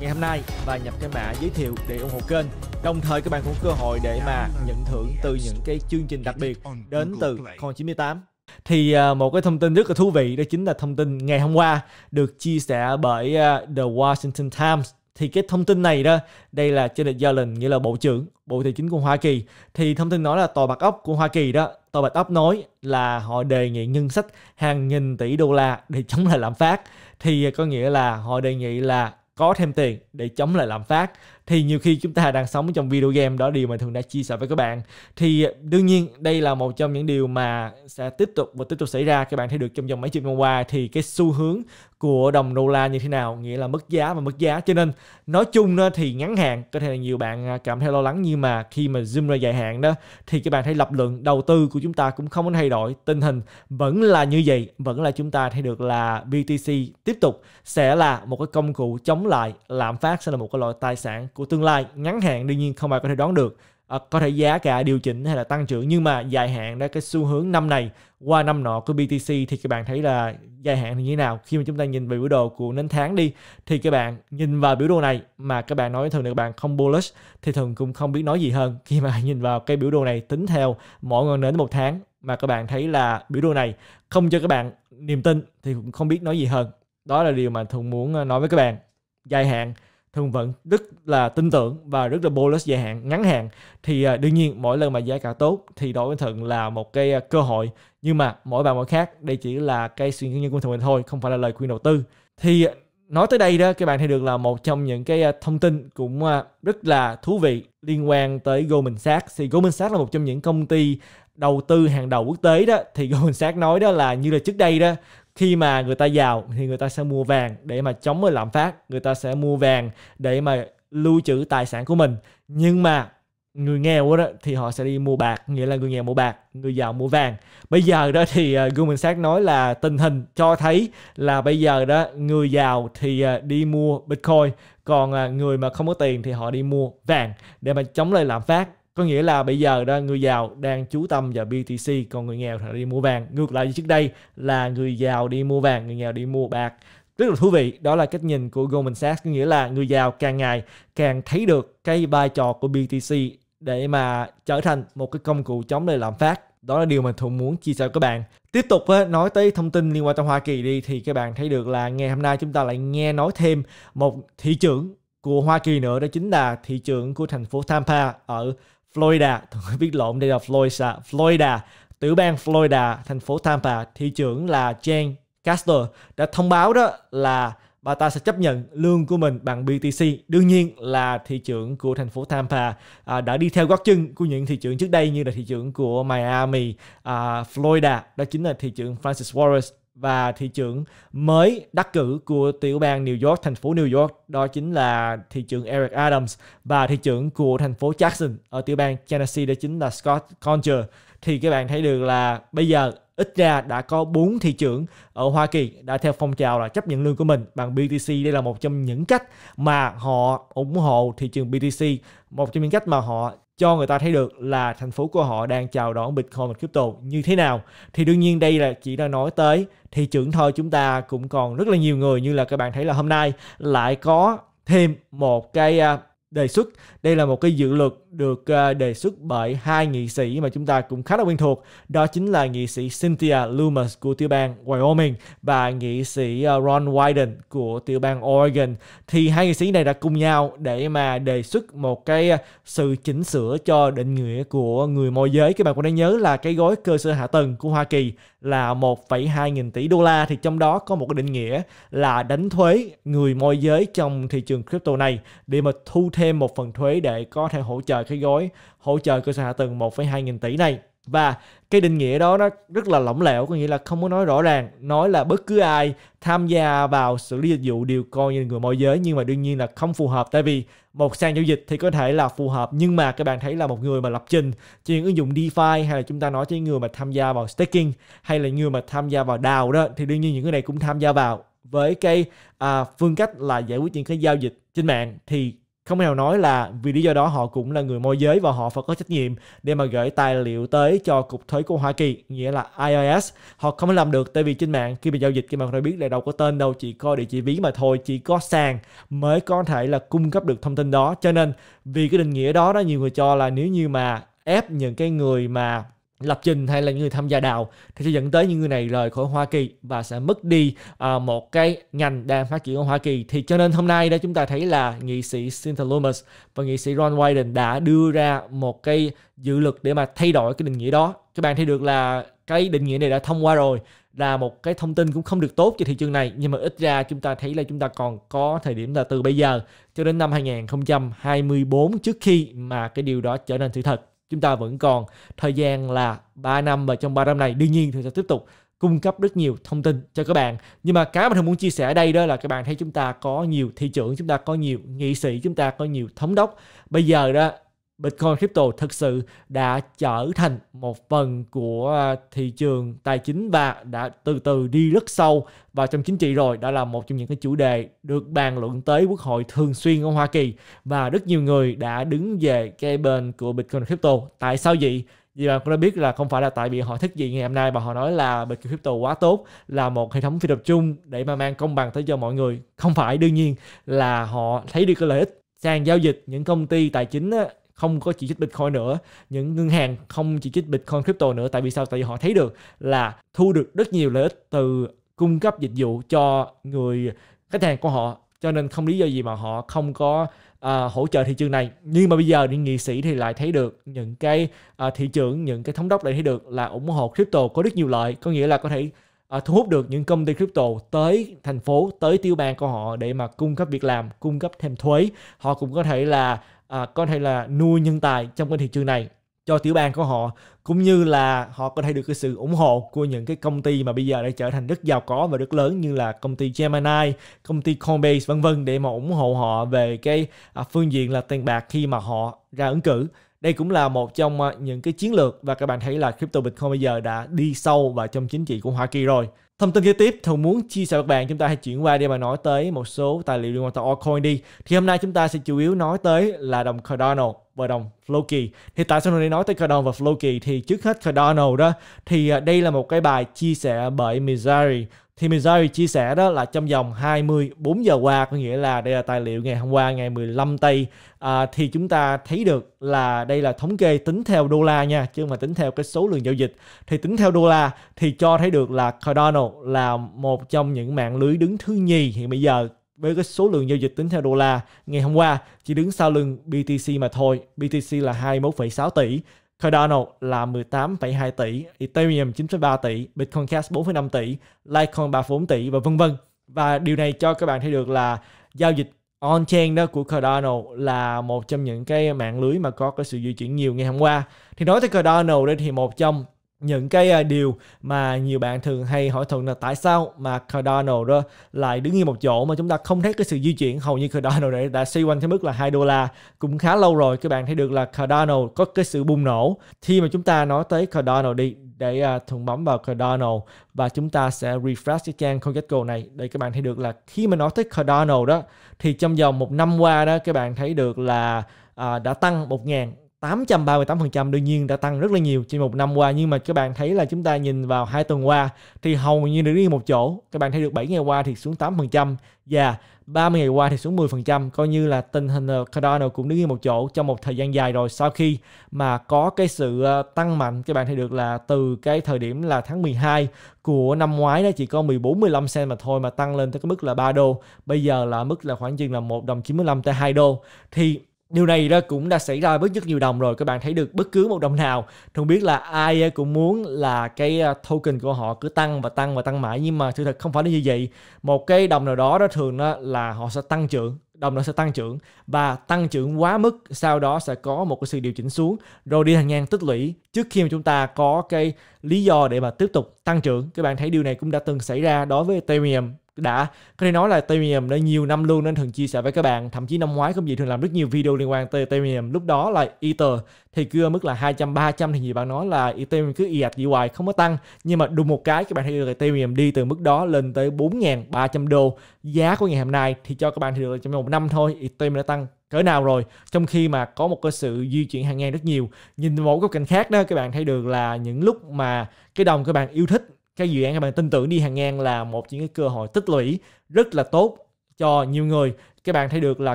ngày hôm nay và nhập cái mã giới thiệu để ủng hộ kênh. Đồng thời các bạn cũng cơ hội để mà nhận thưởng từ những cái chương trình đặc biệt đến từ Con 98 thì à, một cái thông tin rất là thú vị đó chính là thông tin ngày hôm qua được chia sẻ bởi à, The Washington Times thì cái thông tin này đó đây là trên Janet Yellen nghĩa là bộ trưởng bộ tài chính của Hoa Kỳ thì thông tin nói là tòa bạch ốc của Hoa Kỳ đó tòa bạch ốc nói là họ đề nghị ngân sách hàng nghìn tỷ đô la để chống lại lạm phát thì có nghĩa là họ đề nghị là có thêm tiền để chống lại lạm phát thì nhiều khi chúng ta đang sống trong video game đó điều mà thường đã chia sẻ với các bạn thì à, đương nhiên đây là một trong những điều mà sẽ tiếp tục và tiếp tục xảy ra các bạn thấy được trong vòng mấy chục năm qua thì cái xu hướng của đồng đô la như thế nào nghĩa là mất giá và mất giá cho nên nói chung đó thì ngắn hạn có thể là nhiều bạn à, cảm thấy lo lắng nhưng mà khi mà zoom ra dài hạn đó thì các bạn thấy lập lượng đầu tư của chúng ta cũng không có thay đổi tình hình vẫn là như vậy vẫn là chúng ta thấy được là BTC tiếp tục sẽ là một cái công cụ chống lại lạm phát sẽ là một cái loại tài sản của tương lai ngắn hạn đương nhiên không ai có thể đoán được à, có thể giá cả điều chỉnh hay là tăng trưởng nhưng mà dài hạn đó cái xu hướng năm này qua năm nọ của BTC thì các bạn thấy là dài hạn thì như thế nào khi mà chúng ta nhìn về biểu đồ của nến tháng đi thì các bạn nhìn vào biểu đồ này mà các bạn nói thường là các bạn không bullish thì thường cũng không biết nói gì hơn khi mà nhìn vào cái biểu đồ này tính theo mỗi ngọn nến một tháng mà các bạn thấy là biểu đồ này không cho các bạn niềm tin thì cũng không biết nói gì hơn đó là điều mà thường muốn à, nói với các bạn dài hạn thường vẫn rất là tin tưởng và rất là bullish dài hạn ngắn hạn thì à, đương nhiên mỗi lần mà giá cả tốt thì đối với thuận là một cái à, cơ hội nhưng mà mỗi bạn mỗi khác đây chỉ là cái suy nghĩ của thường mình thôi không phải là lời khuyên đầu tư thì à, nói tới đây đó các bạn thấy được là một trong những cái thông tin cũng rất là thú vị liên quan tới Goldman Sachs thì Goldman Sachs là một trong những công ty đầu tư hàng đầu quốc tế đó thì Goldman Sachs nói đó là như là trước đây đó khi mà người ta giàu thì người ta sẽ mua vàng để mà chống với lạm phát người ta sẽ mua vàng để mà lưu trữ tài sản của mình nhưng mà người nghèo đó thì họ sẽ đi mua bạc nghĩa là người nghèo mua bạc người giàu mua vàng bây giờ đó thì uh, Goldman Sachs nói là tình hình cho thấy là bây giờ đó người giàu thì à, đi mua bitcoin còn à, người mà không có tiền thì họ đi mua vàng để mà chống lại lạm phát có nghĩa là bây giờ đó người giàu đang chú tâm vào BTC còn người nghèo thì đi mua vàng ngược lại như trước đây là người giàu đi mua vàng người nghèo đi mua bạc rất là thú vị đó là cách nhìn của Goldman Sachs có nghĩa là người giàu càng ngày càng thấy được cái vai trò của BTC để mà trở thành một cái công cụ chống lại lạm phát đó là điều mà thường muốn chia sẻ với các bạn tiếp tục nói tới thông tin liên quan tới Hoa Kỳ đi thì các bạn thấy được là ngày hôm nay chúng ta lại nghe nói thêm một thị trưởng của Hoa Kỳ nữa đó chính là thị trưởng của thành phố Tampa ở Florida, tôi biết lộn đây là Florida, Florida, tiểu bang Florida, thành phố Tampa, thị trưởng là Jane Castor đã thông báo đó là bà ta sẽ chấp nhận lương của mình bằng BTC. Đương nhiên là thị trưởng của thành phố Tampa à, đã đi theo gót chân của những thị trưởng trước đây như là thị trưởng của Miami, à, Florida, đó chính là thị trưởng Francis Wallace và thị trưởng mới đắc cử của tiểu bang New York, thành phố New York, đó chính là thị trưởng Eric Adams và thị trưởng của thành phố Jackson ở tiểu bang Tennessee đó chính là Scott Conger. Thì các bạn thấy được là bây giờ ít ra đã có bốn thị trưởng ở Hoa Kỳ đã theo phong trào là chấp nhận lương của mình bằng BTC. Đây là một trong những cách mà họ ủng hộ thị trường BTC, một trong những cách mà họ cho người ta thấy được là thành phố của họ đang chào đón Bitcoin và crypto như thế nào. Thì đương nhiên đây là chỉ là nói tới thị trường thôi chúng ta cũng còn rất là nhiều người như là các bạn thấy là hôm nay lại có thêm một cái à, đề xuất. Đây là một cái dự luật được ờ, đề xuất bởi hai nghị sĩ mà chúng ta cũng khá là quen thuộc, đó chính là nghị sĩ Cynthia Loomis của tiểu bang Wyoming và nghị sĩ ờ, Ron Wyden của tiểu bang Oregon. Thì hai nghị sĩ này đã cùng nhau để mà đề xuất một cái ờ, sự chỉnh sửa cho định nghĩa của người môi giới. Các bạn cũng đã nhớ là cái gói cơ sở hạ tầng của Hoa Kỳ là 1,2 nghìn tỷ đô la thì trong đó có một cái định nghĩa là đánh thuế người môi giới trong thị trường crypto này để mà thu thêm một phần thuế để có thể hỗ trợ cái gói hỗ trợ cơ sở hạ tầng 1,2 nghìn tỷ này và cái định nghĩa đó nó rất là lỏng lẻo có nghĩa là không có nói rõ ràng nói là bất cứ ai tham gia vào xử lý dịch vụ đều coi như người môi giới nhưng mà đương nhiên là không phù hợp tại vì một sàn giao dịch thì có thể là phù hợp nhưng mà các bạn thấy là một người mà lập trình trên ứng dụng DeFi hay là chúng ta nói tới người mà tham gia vào staking hay là người mà tham gia vào đào đó thì đương nhiên những cái này cũng tham gia vào với cái à, phương cách là giải quyết những cái giao dịch trên mạng thì không hề nói là vì lý do đó họ cũng là người môi giới và họ phải có trách nhiệm để mà gửi tài liệu tới cho cục thuế của Hoa Kỳ nghĩa là IRS họ không làm được tại vì trên mạng khi mà giao dịch khi mà không biết là đâu có tên đâu chỉ có địa chỉ ví mà thôi chỉ có sàn mới có thể là cung cấp được thông tin đó cho nên vì cái định nghĩa đó đó nhiều người cho là nếu như mà ép những cái người mà lập trình hay là những người tham gia đào thì sẽ dẫn tới những người này rời khỏi Hoa Kỳ và sẽ mất đi à, một cái ngành đang phát triển ở Hoa Kỳ thì cho nên hôm nay đó chúng ta thấy là nghị sĩ Cynthia Loomis và nghị sĩ Ron Wyden đã đưa ra một cái dự luật để mà thay đổi cái định nghĩa đó các bạn thấy được là cái định nghĩa này đã thông qua rồi là một cái thông tin cũng không được tốt cho thị trường này nhưng mà ít ra chúng ta thấy là chúng ta còn có thời điểm là từ bây giờ cho đến năm 2024 trước khi mà cái điều đó trở nên sự thật chúng ta vẫn còn thời gian là 3 năm và trong 3 năm này đương nhiên thì sẽ tiếp tục cung cấp rất nhiều thông tin cho các bạn. Nhưng mà cái mà thường muốn chia sẻ ở đây đó là các bạn thấy chúng ta có nhiều thị trưởng, chúng ta có nhiều nghị sĩ, chúng ta có nhiều thống đốc. Bây giờ đó Bitcoin crypto thực sự đã trở thành một phần của à, thị trường tài chính và đã từ từ đi rất sâu vào trong chính trị rồi. Đó là một trong những cái chủ đề được bàn luận tới quốc hội thường xuyên ở Hoa Kỳ và rất nhiều người đã đứng về cái bên của Bitcoin crypto. Tại sao vậy? vì bạn cũng đã biết là không phải là tại vì họ thích gì ngày hôm nay mà họ nói là Bitcoin crypto quá tốt là một hệ thống phi tập trung để mà mang công bằng tới cho mọi người không phải đương nhiên là họ thấy được cái lợi ích sàn giao dịch những công ty tài chính không có chỉ trích Bitcoin nữa những ngân hàng không chỉ trích Bitcoin crypto nữa tại vì sao tại vì họ thấy được là thu được rất nhiều lợi ích từ cung cấp dịch vụ cho người khách hàng của họ cho nên không lý do gì mà họ không có à, hỗ trợ thị trường này nhưng mà bây giờ những nghị sĩ thì lại thấy được những cái à, thị trường, những cái thống đốc lại thấy được là ủng hộ crypto có rất nhiều lợi có nghĩa là có thể à, thu hút được những công ty crypto tới thành phố tới tiểu bang của họ để mà cung cấp việc làm cung cấp thêm thuế họ cũng có thể là à, có thể là nuôi nhân tài trong cái thị trường này cho tiểu bang của họ cũng như là họ có thể được cái sự ủng hộ của những cái công ty mà bây giờ đã trở thành rất giàu có và rất lớn như là công ty Gemini, công ty Coinbase vân vân để mà ủng hộ họ về cái à, phương diện là tiền bạc khi mà họ ra ứng cử. Đây cũng là một trong à, những cái chiến lược và các bạn thấy là crypto Bitcoin bây giờ đã đi sâu vào trong chính trị của Hoa Kỳ rồi. Thông tin kế tiếp Thần muốn chia sẻ với các bạn chúng ta hãy chuyển qua để mà nói tới một số tài liệu liên quan tới altcoin đi. Thì hôm nay chúng ta sẽ chủ yếu nói tới là đồng Cardano và đồng Floki. Thì tại sao mình nói tới Cardano và Floki thì trước hết Cardano đó thì à, đây là một cái bài chia sẻ bởi Mizari thì Mizari chia sẻ đó là trong vòng 24 giờ qua có nghĩa là đây là tài liệu ngày hôm qua ngày 15 tây à, thì chúng ta thấy được là đây là thống kê tính theo đô la nha chứ mà tính theo cái số lượng giao dịch thì tính theo đô la thì cho thấy được là Cardano là một trong những mạng lưới đứng thứ nhì hiện bây giờ với cái số lượng giao dịch tính theo đô la ngày hôm qua chỉ đứng sau lưng BTC mà thôi. BTC là 21,6 tỷ, Cardano là 18,2 tỷ, Ethereum 9,3 tỷ, Bitcoin Cash 4,5 tỷ, Litecoin 34 tỷ và vân vân. Và điều này cho các bạn thấy được là giao dịch on-chain đó của Cardano là một trong những cái mạng lưới mà có cái sự di chuyển nhiều ngày hôm qua. Thì nói tới Cardano đây thì một trong những cái à, điều mà nhiều bạn thường hay hỏi thuận là tại sao mà Cardano đó lại đứng yên một chỗ mà chúng ta không thấy cái sự di chuyển hầu như Cardano này đã xoay quanh cái mức là 2 đô la cũng khá lâu rồi các bạn thấy được là Cardano có cái sự bùng nổ khi mà chúng ta nói tới Cardano đi để uh, à, thuận bấm vào Cardano và chúng ta sẽ refresh cái trang CoinGecko này để các bạn thấy được là khi mà nói tới Cardano đó thì trong vòng một năm qua đó các bạn thấy được là à, đã tăng 1.000 838% đương nhiên đã tăng rất là nhiều trên một năm qua nhưng mà các bạn thấy là chúng ta nhìn vào hai tuần qua thì hầu như đứng yên một chỗ các bạn thấy được 7 ngày qua thì xuống 8% và 30 ngày qua thì xuống 10% coi như là tình hình Cardano cũng đứng yên một chỗ trong một thời gian dài rồi sau khi mà có cái sự ờ, tăng mạnh các bạn thấy được là từ cái thời điểm là tháng 12 của năm ngoái đó chỉ có 14 15 cent mà thôi mà tăng lên tới cái mức là 3 đô bây giờ là mức là khoảng chừng là 1 đồng 95 tới 2 đô thì Điều này đó cũng đã xảy ra với rất nhiều đồng rồi. Các bạn thấy được bất cứ một đồng nào. Không biết là ai cũng muốn là cái à, token của họ cứ tăng và tăng và tăng mãi. Nhưng mà sự thật không phải là như vậy. Một cái đồng nào đó đó thường đó là họ sẽ tăng trưởng đồng nó sẽ tăng trưởng và tăng trưởng quá mức sau đó sẽ có một cái sự điều chỉnh xuống rồi đi hàng ngang tích lũy trước khi mà chúng ta có cái lý do để mà tiếp tục tăng trưởng các bạn thấy điều này cũng đã từng xảy ra đối với Ethereum đã có thể nói là Temium đã nhiều năm luôn nên thường chia sẻ với các bạn thậm chí năm ngoái không gì thường làm rất nhiều video liên quan tới Temium lúc đó là Ether thì cứ ở mức là 200 300 thì nhiều bạn nói là Ethereum cứ y ạch gì hoài không có tăng nhưng mà đùng một cái các bạn thấy được Ethereum đi từ mức đó lên tới 4.300 đô giá của ngày hôm nay thì cho các bạn thì được trong một năm thôi Ethereum đã tăng cỡ nào rồi trong khi mà có một cái sự di chuyển hàng ngang rất nhiều nhìn một góc cạnh khác đó các bạn thấy được là những lúc mà cái đồng các bạn yêu thích các dự án các bạn tin tưởng đi hàng ngang là một những cái cơ hội tích lũy rất là tốt cho nhiều người các bạn thấy được là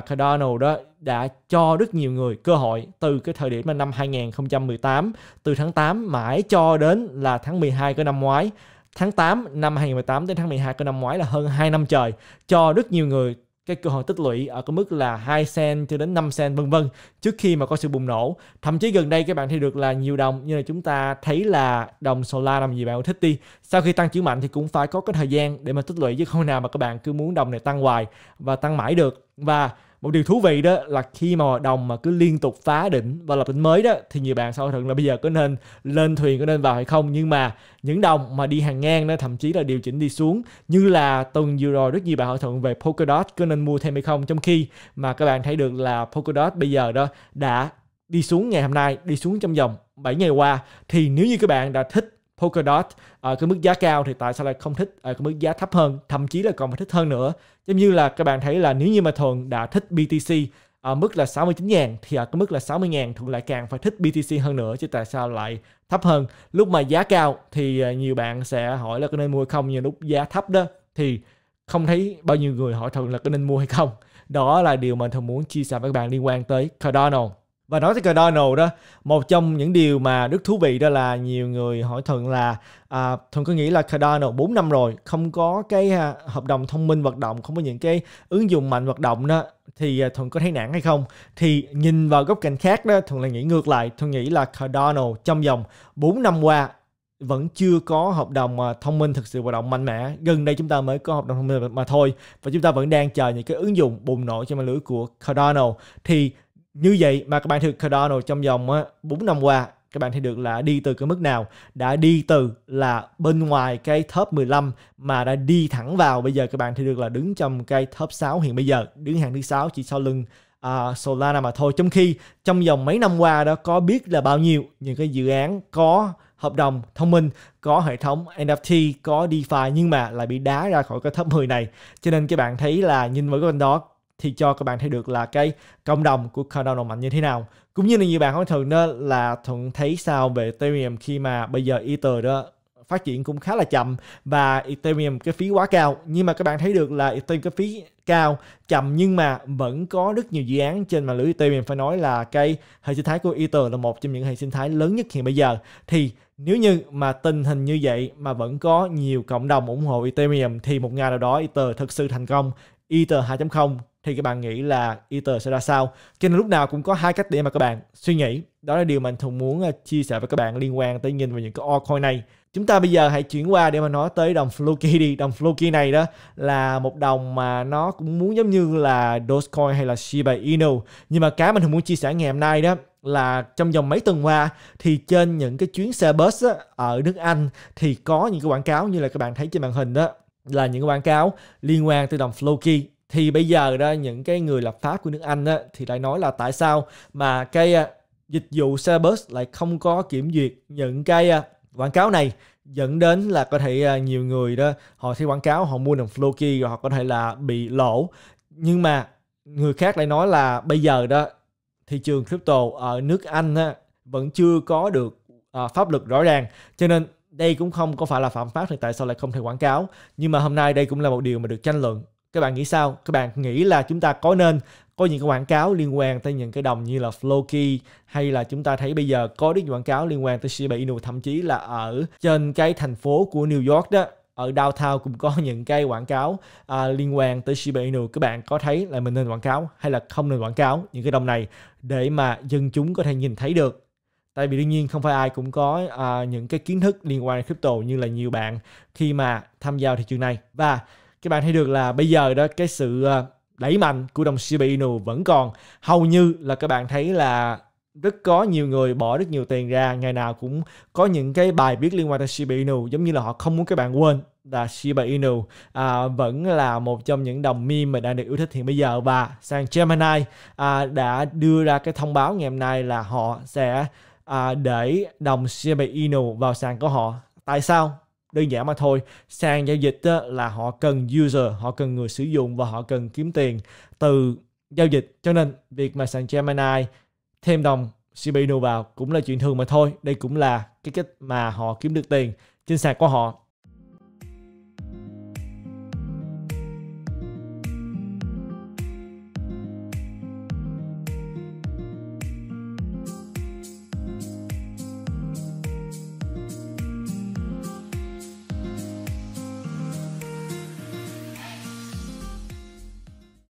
Cardano đó đã cho rất nhiều người cơ hội từ cái thời điểm mà năm 2018 từ tháng 8 mãi cho đến là tháng 12 của năm ngoái tháng 8 năm 2018 đến tháng 12 của năm ngoái là hơn 2 năm trời cho rất nhiều người cái cơ hội tích lũy ở cái mức là 2 sen cho đến 5 sen vân vân trước khi mà có sự bùng nổ. Thậm chí gần đây các bạn thì được là nhiều đồng như là chúng ta thấy là đồng Solar đồng gì bạn cũng thích đi. Sau khi tăng trưởng mạnh thì cũng phải có cái thời gian để mà tích lũy chứ không nào mà các bạn cứ muốn đồng này tăng hoài và tăng mãi được. Và một điều thú vị đó là khi mà hoạt đồng mà cứ liên tục phá đỉnh và lập đỉnh mới đó thì nhiều bạn sau thận là bây giờ có nên lên thuyền có nên vào hay không nhưng mà những đồng mà đi hàng ngang đó thậm chí là điều chỉnh đi xuống như là tuần vừa rồi rất nhiều bạn hỏi thuận về Polkadot có nên mua thêm hay không trong khi mà các bạn thấy được là Polkadot bây giờ đó đã đi xuống ngày hôm nay đi xuống trong vòng 7 ngày qua thì nếu như các bạn đã thích Polkadot ở à, cái mức giá cao thì tại sao lại không thích ở à, cái mức giá thấp hơn thậm chí là còn thích hơn nữa giống như là các bạn thấy là nếu như mà thường đã thích BTC ở à, mức là 69 000 thì ở cái mức là 60 000 thường lại càng phải thích BTC hơn nữa chứ tại sao lại thấp hơn lúc mà giá cao thì nhiều bạn sẽ hỏi là có nên mua không nhưng lúc giá thấp đó thì không thấy bao nhiêu người hỏi thường là có nên mua hay không đó là điều mà Thuận muốn chia sẻ với các bạn liên quan tới Cardano và nói tới Cardano đó một trong những điều mà rất thú vị đó là nhiều người hỏi thuận là à, thuận có nghĩ là Cardano 4 năm rồi không có cái à, hợp đồng thông minh hoạt động không có những cái ứng dụng mạnh hoạt động đó thì à, thuận có thấy nản hay không thì nhìn vào góc cạnh khác đó thuận lại nghĩ ngược lại thuận nghĩ là Cardano trong vòng 4 năm qua vẫn chưa có hợp đồng à, thông minh thực sự hoạt động mạnh mẽ gần đây chúng ta mới có hợp đồng thông minh mà thôi và chúng ta vẫn đang chờ những cái ứng dụng bùng nổ trên mạng lưới của Cardano thì như vậy mà các bạn thực Cardano trong vòng 4 năm qua các bạn thấy được là đi từ cái mức nào đã đi từ là bên ngoài cái top 15 mà đã đi thẳng vào bây giờ các bạn thấy được là đứng trong cái top 6 hiện bây giờ đứng hàng thứ sáu chỉ sau lưng uh, Solana mà thôi trong khi trong vòng mấy năm qua đó có biết là bao nhiêu những cái dự án có hợp đồng thông minh có hệ thống NFT có DeFi nhưng mà lại bị đá ra khỏi cái top 10 này cho nên các bạn thấy là nhìn với cái bên đó thì cho các bạn thấy được là cái cộng đồng của Cardano mạnh như thế nào cũng như là nhiều bạn hỏi thường đó là thuận thấy sao về Ethereum khi mà bây giờ Ether đó phát triển cũng khá là chậm và Ethereum cái phí quá cao nhưng mà các bạn thấy được là Ethereum cái phí cao chậm nhưng mà vẫn có rất nhiều dự án trên mạng lưới Ethereum phải nói là cái hệ sinh thái của Ether là một trong những hệ sinh thái lớn nhất hiện bây giờ thì nếu như mà tình hình như vậy mà vẫn có nhiều cộng đồng ủng hộ Ethereum thì một ngày nào đó Ether thực sự thành công Ether 2.0 thì các bạn nghĩ là Ether sẽ ra sao cho nên lúc nào cũng có hai cách để mà các bạn suy nghĩ đó là điều mà mình thường muốn à, chia sẻ với các bạn liên quan tới nhìn vào những cái altcoin này chúng ta bây giờ hãy chuyển qua để mà nói tới đồng Floki đi đồng Floki này đó là một đồng mà nó cũng muốn giống như là Dogecoin hay là Shiba Inu nhưng mà cái mình thường muốn chia sẻ ngày hôm nay đó là trong vòng mấy tuần qua thì trên những cái chuyến xe bus á, ở nước Anh thì có những cái quảng cáo như là các bạn thấy trên màn hình đó là những quảng cáo liên quan tới đồng Floki thì bây giờ đó những cái người lập pháp của nước Anh đó, thì lại nói là tại sao mà cái à, dịch vụ xe bus lại không có kiểm duyệt những cái à, quảng cáo này dẫn đến là có thể à, nhiều người đó họ thấy quảng cáo họ mua đồng Floki rồi họ có thể là bị lỗ nhưng mà người khác lại nói là bây giờ đó thị trường crypto ở nước Anh á, vẫn chưa có được à, pháp luật rõ ràng cho nên đây cũng không có phải là phạm pháp thì tại sao lại không thể quảng cáo nhưng mà hôm nay đây cũng là một điều mà được tranh luận các bạn nghĩ sao các bạn nghĩ là chúng ta có nên có những cái quảng cáo liên quan tới những cái đồng như là Floki hay là chúng ta thấy bây giờ có những quảng cáo liên quan tới Shiba Inu thậm chí là ở trên cái thành phố của New York đó ở downtown cũng có những cái quảng cáo à, liên quan tới Shiba Inu các bạn có thấy là mình nên quảng cáo hay là không nên quảng cáo những cái đồng này để mà dân chúng có thể nhìn thấy được tại vì đương nhiên không phải ai cũng có à, những cái kiến thức liên quan đến crypto như là nhiều bạn khi mà tham gia thị trường này và các bạn thấy được là bây giờ đó cái sự ờ, đẩy mạnh của đồng Shiba Inu vẫn còn hầu như là các bạn thấy là rất có nhiều người bỏ rất nhiều tiền ra ngày nào cũng có những cái bài viết liên quan tới Shiba Inu giống như là họ không muốn các bạn quên là Shiba Inu à, vẫn là một trong những đồng meme mà đang được yêu thích hiện bây giờ và sàn Gemini à, đã đưa ra cái thông báo ngày hôm nay là họ sẽ à, để đồng Shiba Inu vào sàn của họ tại sao đơn giản mà thôi sàn giao dịch là họ cần user họ cần người sử dụng và họ cần kiếm tiền từ giao dịch cho nên việc mà sàn Gemini thêm đồng CPU vào cũng là chuyện thường mà thôi đây cũng là cái cách mà họ kiếm được tiền trên sàn của họ